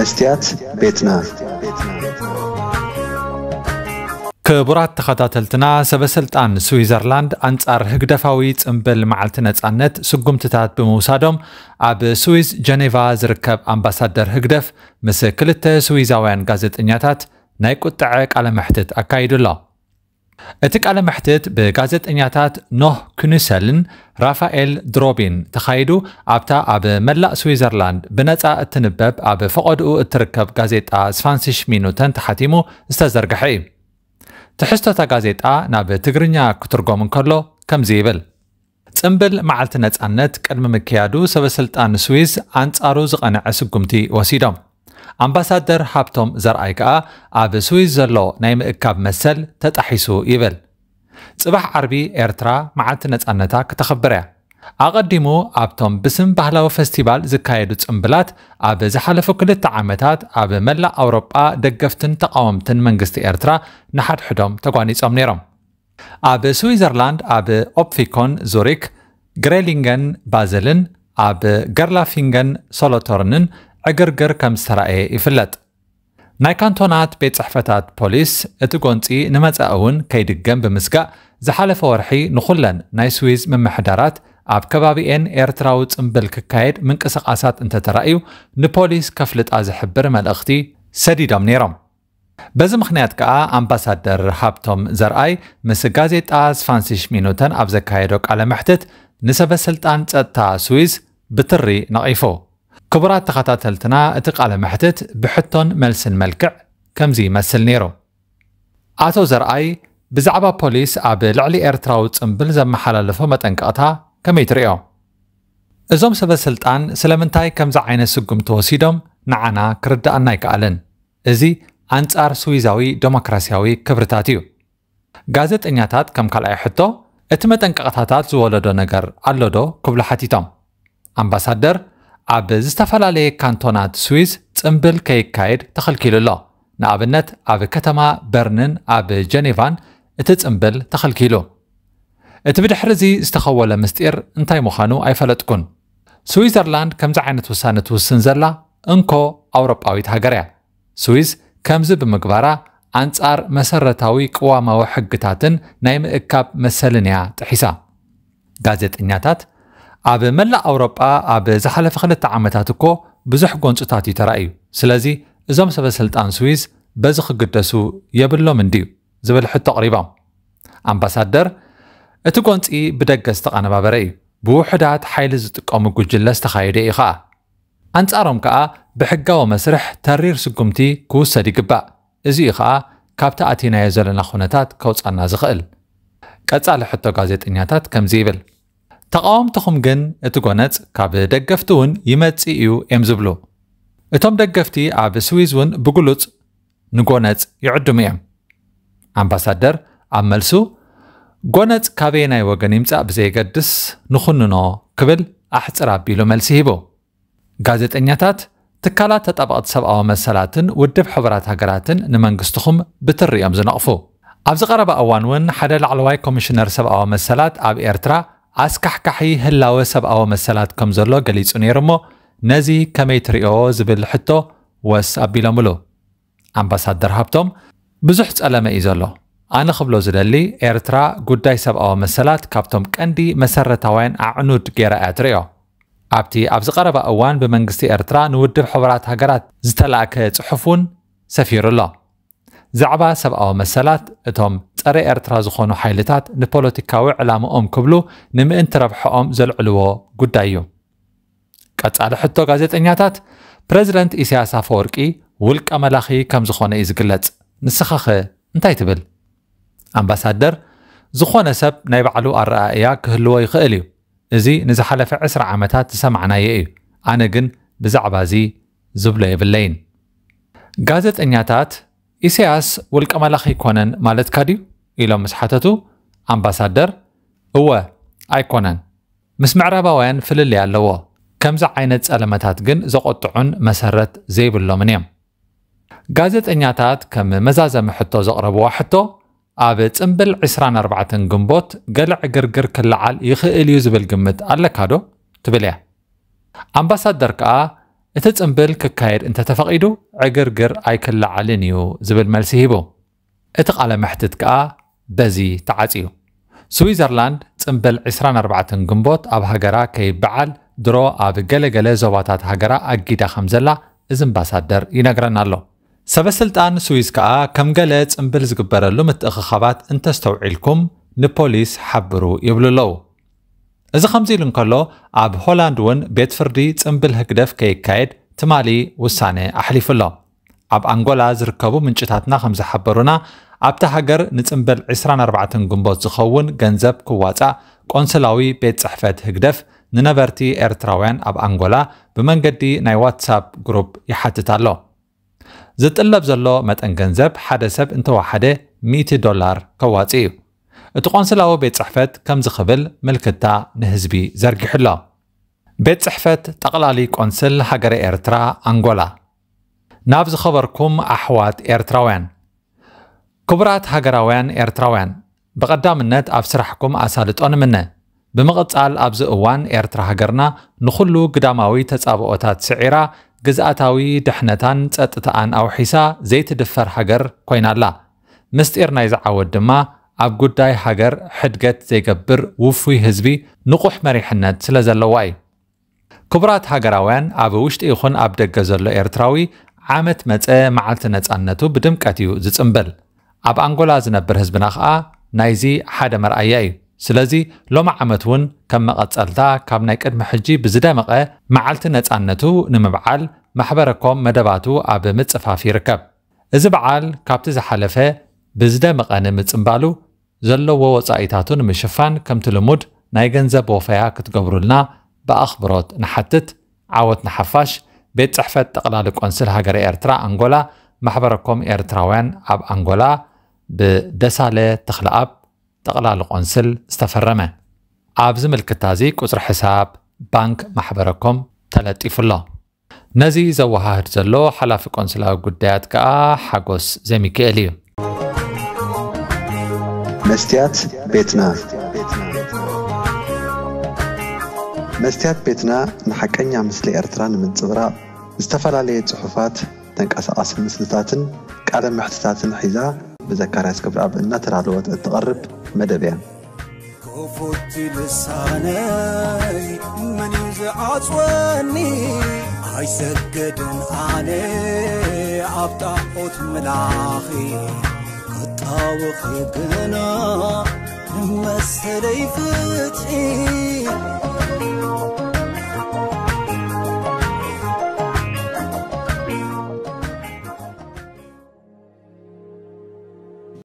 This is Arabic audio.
መስትያት ቤትና ክቡራት ተኸታተልትና ሰበስልጣን ስዊዘርላንድ ኣንጻር ህግደፋዊ ፅምብል መዓልቲ ነፃነት ስጉምትታት ብምውሳዶም ኣብ ስዊዝ ጀኔቫ ዝርከብ ኣምባሳደር ህግደፍ ምስ ክልተ ስዊዛውያን ጋዜጠኛታት ናይ ቁጥዐ ቃለ ምሕትት ኣካይዱ ኣሎ እቲ ቃለ መሕትት ብጋዜጠኛታት ኖህ ክኑሰልን ራፋኤል ድሮቢን ተኻይዱ ኣብታ ኣብ መላእ ስዊዘርላንድ ብነፃ እትንበብ ኣብ ፈቐድኡ እትርከብ ጋዜጣ ስፋንሲሽ ሚኑተን ተሓቲሙ ዝተዘርግሐ እዩ ትሕዝቶታ ጋዜጣ ናብ ትግርኛ ክትርጎም እንከሎ ከምዚ ይብል ፅምብል መዓልቲ ነፃነት ቅድሚ ምክያዱ ሰበስልጣን ስዊዝ ኣንጻሩ ዝቐንዐ ስጉምቲ ወሲዶም ኣምባሳደር ሃብቶም ዘርኣይ ከዓ ኣብ ስዊዝ ዘሎ ናይ ምእካብ መሰል ተጣሒሱ ይብል ፅባሕ ዓርቢ ኤርትራ መዓልቲ ነፃነታ ክተኸብር እያ ኣቐዲሙ ኣብቶም ብስም ባህላዊ ፈስቲቫል ዝካየዱ ፅምብላት ኣብ ዝሓለፉ ክልተ ዓመታት ኣብ መላእ ኣውሮጳ ደገፍትን ተቃወምትን መንግስቲ ኤርትራ ንሓድሕዶም ተጓኒፆም ነይሮም ኣብ ስዊዘርላንድ ኣብ ኦፕፊኮን ዙሪክ ግሬሊንገን ባዝልን ኣብ ገርላፊንገን ሶሎቶርንን ዕግርግር ከም ዝተራእየ ይፍለጥ ናይ ካንቶናት ቤት ፅሕፈታት ፖሊስ እቲ ጎንፂ ንመጻኢ እውን ከይድገም ብምስጋእ ዝሓለፈ ወርሒ ንኹለን ናይ ስዊዝ ምምሕዳራት ኣብ ከባቢኤን ኤርትራዊ ፅምብል ክካየድ ምንቅስቓሳት እንተተራእዩ ንፖሊስ ከፍልጣ ዝሕብር መልእኽቲ ሰዲዶም ነይሮም በዚ ምክንያት ከዓ ኣምባሳደር ሃብቶም ዘርኣይ ምስ ጋዜጣ ስፋንሲሽ ሚኑተን ኣብ ዘካየዶ ቃለ ምሕትት ንሰበስልጣን ፀጥታ ስዊዝ ብትሪ ነቒፉ ክቡራት ተኸታተልትና እቲ ቃለ መሕትት ብሕቶን መልስን መልክዕ ከምዚ ይመስል ነይሩ ኣቶ ዘርኣይ ብዛዕባ ፖሊስ ኣብ ልዕሊ ኤርትራዊ ፅምብል ዘመሓላለፎ መጠንቀቕታ ከመይ ትርዮ እዞም ስልጣን ስለምንታይ ከምዚ ዓይነት ስጉም ተወሲዶም ንዓና ክርዳእና ኣይከኣልን እዚ ኣንጻር ስዊዛዊ ዴሞክራስያዊ ክብርታት እዩ ጋዜጠኛታት ከም ካልኣይ ሕቶ እቲ መጠንቀቕታታት ዝወለዶ ነገር ኣሎ ዶ ክብሉ ሓቲቶም ኣምባሳደር ኣብ ዝተፈላለየ ካንቶናት ስዊዝ ፅምብል ከይካየድ ተኸልኪሉ ኣሎ ንኣብነት ኣብ ከተማ በርንን ኣብ ጀኔቫን እቲ ፅምብል ተኸልኪሉ እቲ ብድሕሪ እዚ ዝተኸወለ ምስጢር እንታይ ምዃኑ ኣይፈለጥኩን ስዊዘርላንድ ከምዚ ዓይነት ውሳነ ትውስን ዘላ እንኮ ኣውሮጳዊት ሃገር እያ ስዊዝ ከምዚ ብምግባራ ኣንጻር መሰረታዊ ቅዋማዊ ሕግታትን ናይ ምእካብ መሰልን እያ ጥሒሳ ጋዜጠኛታት ኣብ መላእ ኣውሮጳ ኣብ ዝሓለፈ ክልተ ዓመታት እኮ ብዙሕ ጎንፅታት እዩ ተራእዩ ስለዚ እዞም ሰበስልጣን ስዊዝ በዚ ክግደሱ የብሎም እንድዩ ዝብል ሕቶ ቅሪቦም ኣምባሳደር እቲ ጎንፂ ብደገ ዝተቐነባበረ እዩ ብውሕዳት ሓይሊ ዝጥቀሙ ጉጅለ ዝተኻየደ እዩ ኸኣ ኣንጻሮም ከዓ ብሕጋዊ መስርሕ ተሪር ስጉምቲ ክውሰድ ይግባእ እዚ እዩ ኸኣ ካብቲ ኣትናዮ ዘለና ኩነታት ከውፃና ዝኽእል ቀጻሊ ሕቶ ጋዜጠኛታት ከምዚ ይብል ተቃወምትኹም ግን እቲ ጎነፅ ካብ ደገፍቲ እውን ይመጽእ እዩ እዮም ዝብሉ እቶም ደገፍቲ ኣብ ስዊዝ እውን ብግሉፅ ንጎነፅ ይዕድሙ እዮም ኣምባሳደር ኣብ መልሱ ጎነፅ ካበየ ናይ ወገን ይምፃእ ብዘይገድስ ንኽንኖ ክብል ኣሕፅር ኣቢሉ መልሲ ሂቡ ጋዜጠኛታት ትካላት ተጠበቕቲ ሰብኣዊ መሰላትን ውድብ ሕቡራት ሃገራትን ንመንግስትኹም ብትሪ ዝነቕፉ ኣብዚ ቀረባ እዋን እውን ሓደ ላዕለዋይ ኮሚሽነር ሰብኣዊ መሰላት ኣብ ኤርትራ ኣስካሕካሒ ህላወ ሰብኣዊ መሰላት ከም ዘሎ ገሊጹ ነይሩ እሞ ነዚ ከመይ ትርእዮ ዝብል ሕቶ ወስ ኣቢሎምሉ ኣምባሳደር ሃብቶም ብዙሕ ጸለመ እዩ ዘሎ ኣነ ክብሎ ዝደሊ ኤርትራ ጉዳይ ሰብኣዊ መሰላት ካብቶም ቀንዲ መሰረታውያን ኣዕኑድ ገይራ እያ ትርእዮ ኣብቲ ኣብዚ ቀረባ እዋን ብመንግስቲ ኤርትራ ንውድብ ሕቡራት ሃገራት ዝተላእከ ጽሑፍ እውን ሰፊሩ ኣሎ ዛዕባ ሰብኣዊ መሰላት እቶም ፀረ ኤርትራ ዝኾኑ ሓይልታት ንፖለቲካዊ ዕላማኦም ክብሉ ንምእንቲ ረብሕኦም ዘልዕልዎ ጉዳይ እዩ ቀጻሊ ሕቶ ጋዜጠኛታት ፕረዚደንት ኢሳያስ ኣፈወርቂ ውልቀ መላኺ ከም ዝኾነ እዩ ዝግለጽ ንስኻ ኸ እንታይ ትብል ኣምባሳደር ዝኾነ ሰብ ናይ ባዕሉ ኣረኣእያ ክህልዎ ይኽእል እዩ እዚ ንዝሓለፈ 20 ዓመታት ዝሰማዕናየ እዩ ኣነ ግን ብዛዕባ እዚ ዝብሎ የብለይን ጋዜጠኛታት ኢሳያስ ውልቀ መላኺ ኮነን ማለትካ ድዩ إلى مسحته أمباسادر هو أيكونن مس معربا وين في اللي على وو كم زع عينة ألمتات جن زقط عن مسرت زي باللومنيوم جازت إنياتات كم مزازة محطة زقرب واحدة أبيت أمبل عسران أربعة جنبوت قلع قرقر كل عال يخيل يوزب الجمد على كادو تبليه أمباسادر كا إتت أمبل ككاير أنت تفقيدو عقرقر أي كل عالينيو زبل مالسيهيبو إتق على محتد كا በዚ ተዓፂዩ ስዊዘርላንድ ፅምበል 24 ግንቦት ኣብ ሃገራ ከይበዓል ድሮ ኣብ ገለገለ ዞባታት ሃገራ ኣጊዳ ከም ዘላ እዚ ኣምባሳደር ይነግረና ኣሎ ሰበስልጣን ስዊስ ከዓ ከም ገለ ፅምብል ዝግበረሉ ምትእኽኻባት እንተስተውዒልኩም ንፖሊስ ሓብሩ ይብሉ ኣለዉ እዚ ከምዚ ኢሉ እንከሎ ኣብ ሆላንድ እውን ቤት ፍርዲ ፅምብል ህግደፍ ከይካየድ ትማሊ ውሳነ ኣሕሊፉ ኣሎ ኣብ ኣንጎላ ዝርከቡ ምንጭታትና ከም ዝሓበሩና ኣብቲ ሃገር ንፅምብል 24 ግንቦት ዝኸውን ገንዘብ ክዋፃእ ቆንስላዊ ቤት ፅሕፈት ህግደፍ ንነበርቲ ኤርትራውያን ኣብ ኣንጎላ ብመንገዲ ናይ ዋትሳፕ ግሩፕ ይሓትት ኣሎ ዝጥለብ ዘሎ መጠን ገንዘብ ሓደ ሰብ እንተወሓደ 100 ዶላር ከዋፅእ እዩ እቲ ቆንስላዊ ቤት ፅሕፈት ከምዚ ክብል ምልክታ ንህዝቢ ዘርጊሕሎ ቤት ፅሕፈት ጠቕላሊ ቆንስል ሃገረ ኤርትራ ኣንጎላ ናብ ዝኸበርኩም ኣሕዋት ኤርትራውያን ክቡራት ሃገራውያን ኤርትራውያን ብቐዳምነት ኣብ ስራሕኩም ኣሳልጦ ንምነ ብምቕጻል ኣብዚ እዋን ኤርትራ ሃገርና ንዅሉ ግዳማዊ ተጻብኦታት ስዒራ ግዝኣታዊ ድሕነታን ጸጥታኣን ኣውሒሳ ዘይትድፈር ሃገር ኮይናላ ምስጢር ናይ ዝዓወት ድማ ኣብ ጉዳይ ሃገር ሕድገት ዘይገብር ውፉይ ህዝቢ ንቑሕ መሪሕነት ስለ ዘለዋ እዩ ክቡራት ሃገራውያን ኣብ ውሽጢ ይኹን ኣብ ደገ ዘሎ ኤርትራዊ عامت متى معلت نتصنتو بدم كاتيو زتمبل اب انغولا زنبر حزبنا خا نايزي حدا مرأيي سلازي لو معمتون كم مقصلتا كم ناي قد محجي بزدامق معلت نتصنتو نمبعال محبركم مدباتو اب متصفافي ركب از بعال كابت زحلفه بزدامق انا متصمبالو زلو وصايتاتون مشفان كم تلمود ناي غنزب وفيا كتقبرولنا باخبروت نحتت عاوت نحفاش ቤት ፅሕፈት ጠቕላሊ ቆንስል ሃገረ ኤርትራ ኣንጎላ ማሕበረኮም ኤርትራውያን ኣብ ኣንጎላ ብደሳለ ተኽለኣብ ጠቕላሊ ቆንስል ዝተፈረመ ኣብዚ ምልክታ እዚ ቁፅሪ ሕሳብ ባንክ ማሕበረኮም ተለጢፉ ኣሎ ነዚ ዘወሃህድ ዘሎ ሓላፊ ቆንስላዊ ጉዳያት ከዓ ሓጎስ ዘሚክኤል እዩ መስትያት ቤትና መስትያት ቤትና ንሓቀኛ ምስሊ ኤርትራ ንምንፅብራቕ ዝተፈላለየ ጽሑፋት ተንቀሳቐሲ ምስልታትን ቃለ ምሕትታትን ሒዛ ብዘካርያስ ክብርኣብ እናተዳለወት እትቐርብ መደብ እያ ኮፎቲ ልሳነይ መን እዩ ዝዓፅወኒ ኣይሰገድን ኣነ ኣብ ጣዖት መላኺ ክጣውኺ ግና مستليفتي